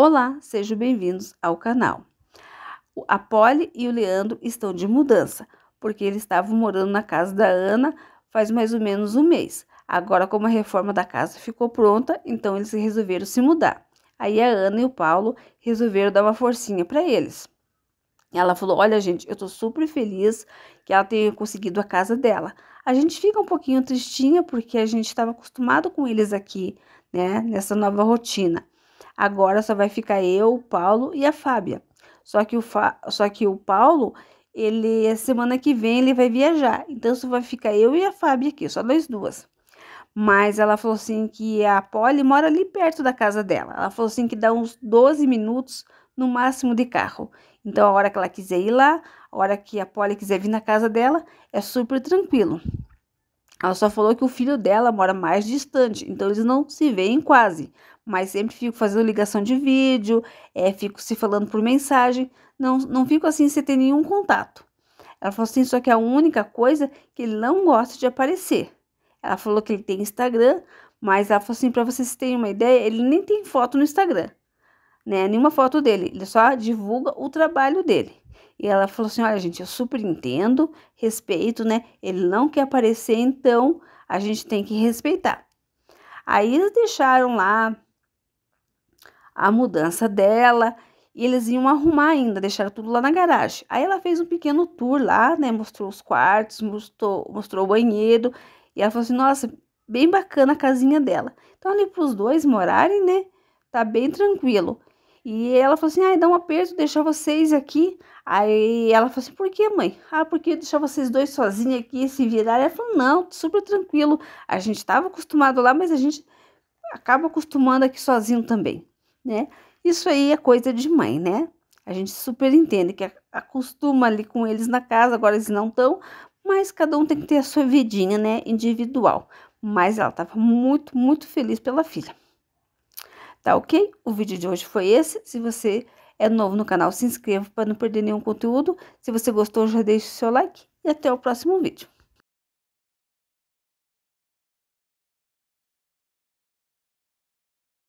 Olá, sejam bem-vindos ao canal. A Polly e o Leandro estão de mudança, porque eles estavam morando na casa da Ana faz mais ou menos um mês. Agora, como a reforma da casa ficou pronta, então eles resolveram se mudar. Aí a Ana e o Paulo resolveram dar uma forcinha para eles. Ela falou: Olha, gente, eu tô super feliz que ela tenha conseguido a casa dela. A gente fica um pouquinho tristinha porque a gente estava acostumado com eles aqui, né, nessa nova rotina. Agora só vai ficar eu, o Paulo e a Fábia. Só que o, Fa... só que o Paulo, ele semana que vem ele vai viajar. Então só vai ficar eu e a Fábia aqui, só nós duas. Mas ela falou assim que a Polly mora ali perto da casa dela. Ela falou assim que dá uns 12 minutos no máximo de carro. Então a hora que ela quiser ir lá, a hora que a Polly quiser vir na casa dela, é super tranquilo. Ela só falou que o filho dela mora mais distante, então eles não se veem quase, mas sempre fico fazendo ligação de vídeo, é, fico se falando por mensagem, não, não fico assim sem ter nenhum contato. Ela falou assim, só que a única coisa que ele não gosta de aparecer. Ela falou que ele tem Instagram, mas ela falou assim, para vocês terem uma ideia, ele nem tem foto no Instagram, né? Nenhuma foto dele, ele só divulga o trabalho dele. E ela falou assim, olha gente, eu super entendo, respeito, né? Ele não quer aparecer, então a gente tem que respeitar. Aí eles deixaram lá a mudança dela e eles iam arrumar ainda, deixaram tudo lá na garagem. Aí ela fez um pequeno tour lá, né? Mostrou os quartos, mostrou, mostrou o banheiro. E ela falou assim: nossa, bem bacana a casinha dela. Então, ali para os dois morarem, né? Tá bem tranquilo. E ela falou assim: ai, dá um aperto, deixar vocês aqui. Aí ela falou assim: por que, mãe? Ah, porque deixar vocês dois sozinhos aqui, se virar? Ela falou: não, super tranquilo. A gente estava acostumado lá, mas a gente acaba acostumando aqui sozinho também né? Isso aí é coisa de mãe, né? A gente super entende que acostuma ali com eles na casa, agora eles não estão, mas cada um tem que ter a sua vidinha, né, individual. Mas ela estava muito, muito feliz pela filha. Tá ok? O vídeo de hoje foi esse. Se você é novo no canal, se inscreva para não perder nenhum conteúdo. Se você gostou, já deixa o seu like e até o próximo vídeo.